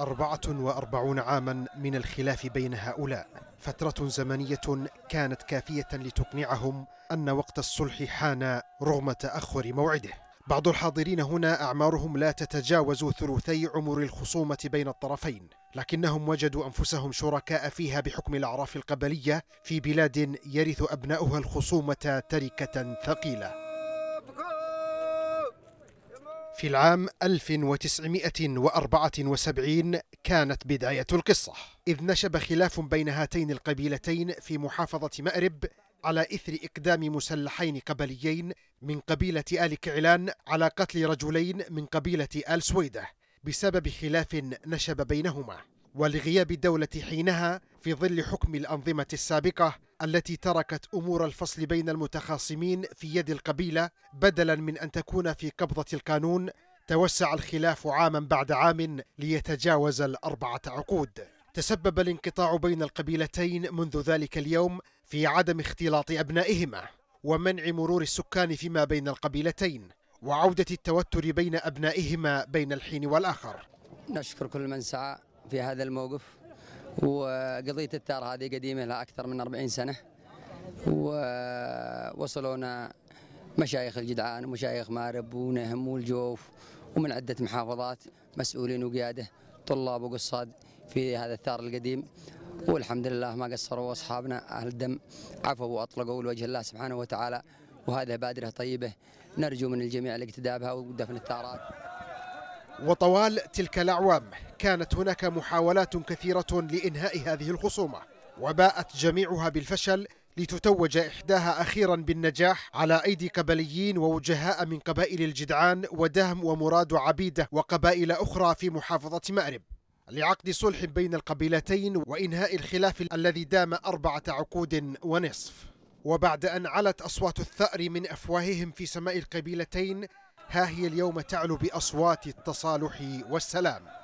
أربعة وأربعون عاما من الخلاف بين هؤلاء فترة زمنية كانت كافية لتقنعهم أن وقت الصلح حان رغم تأخر موعده بعض الحاضرين هنا أعمارهم لا تتجاوز ثلثي عمر الخصومة بين الطرفين لكنهم وجدوا أنفسهم شركاء فيها بحكم الأعراف القبلية في بلاد يرث أبناؤها الخصومة تركة ثقيلة في العام 1974 كانت بداية القصة إذ نشب خلاف بين هاتين القبيلتين في محافظة مأرب على إثر إقدام مسلحين قبليين من قبيلة آل كعلان على قتل رجلين من قبيلة آل سويدة بسبب خلاف نشب بينهما ولغياب الدولة حينها في ظل حكم الأنظمة السابقة التي تركت امور الفصل بين المتخاصمين في يد القبيله بدلا من ان تكون في قبضه القانون توسع الخلاف عاما بعد عام ليتجاوز الاربعه عقود تسبب الانقطاع بين القبيلتين منذ ذلك اليوم في عدم اختلاط ابنائهما ومنع مرور السكان فيما بين القبيلتين وعوده التوتر بين ابنائهما بين الحين والاخر نشكر كل من سعى في هذا الموقف وقضية التار هذه قديمة لها أكثر من 40 سنة ووصلونا مشايخ الجدعان ومشايخ مارب ونهم والجوف ومن عدة محافظات مسؤولين وقيادة طلاب وقصاد في هذا الثار القديم والحمد لله ما قصروا أصحابنا أهل الدم عفوا وأطلقوا لوجه الله سبحانه وتعالى وهذا بادرة طيبة نرجو من الجميع الاقتداء بها ودفن الثارات وطوال تلك الأعوام كانت هناك محاولات كثيرة لإنهاء هذه الخصومة وباءت جميعها بالفشل لتتوج إحداها أخيرا بالنجاح على أيدي قبليين ووجهاء من قبائل الجدعان ودهم ومراد وعبيدة وقبائل أخرى في محافظة مأرب لعقد صلح بين القبيلتين وإنهاء الخلاف الذي دام أربعة عقود ونصف وبعد أن علت أصوات الثأر من أفواههم في سماء القبيلتين ها هي اليوم تعلو بأصوات التصالح والسلام